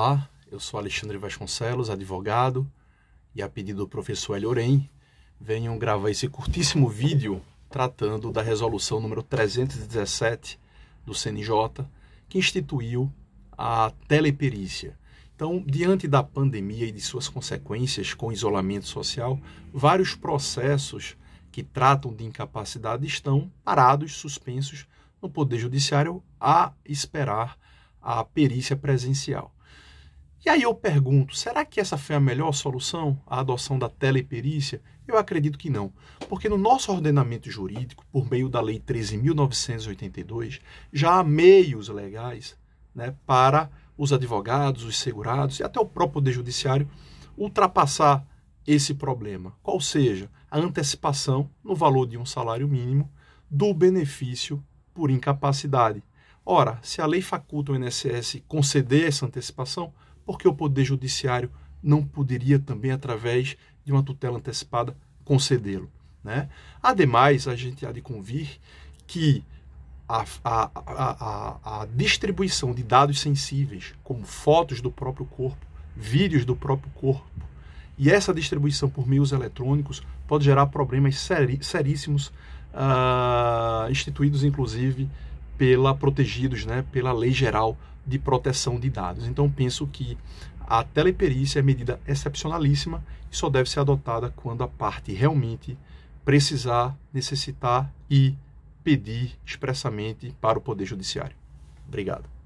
Olá, eu sou Alexandre Vasconcelos, advogado, e a pedido do professor Elioren, venho gravar esse curtíssimo vídeo tratando da resolução número 317 do CNJ, que instituiu a teleperícia. Então, diante da pandemia e de suas consequências com isolamento social, vários processos que tratam de incapacidade estão parados, suspensos no Poder Judiciário a esperar a perícia presencial. E aí eu pergunto, será que essa foi a melhor solução, a adoção da teleperícia? Eu acredito que não, porque no nosso ordenamento jurídico, por meio da Lei 13.982, já há meios legais né, para os advogados, os segurados e até o próprio Poder Judiciário ultrapassar esse problema, qual seja a antecipação no valor de um salário mínimo do benefício por incapacidade. Ora, se a lei faculta o INSS conceder essa antecipação, porque o Poder Judiciário não poderia também, através de uma tutela antecipada, concedê-lo. Né? Ademais, a gente há de convir que a, a, a, a, distribuição de dados sensíveis, como fotos do próprio corpo, vídeos do próprio corpo, e essa distribuição por meios eletrônicos pode gerar problemas seri, seríssimos, uh, instituídos inclusive pela protegidos, né, pela Lei Geral de Proteção de Dados. Então penso que a teleperícia é medida excepcionalíssima e só deve ser adotada quando a parte realmente precisar, necessitar e pedir expressamente para o Poder Judiciário. Obrigado.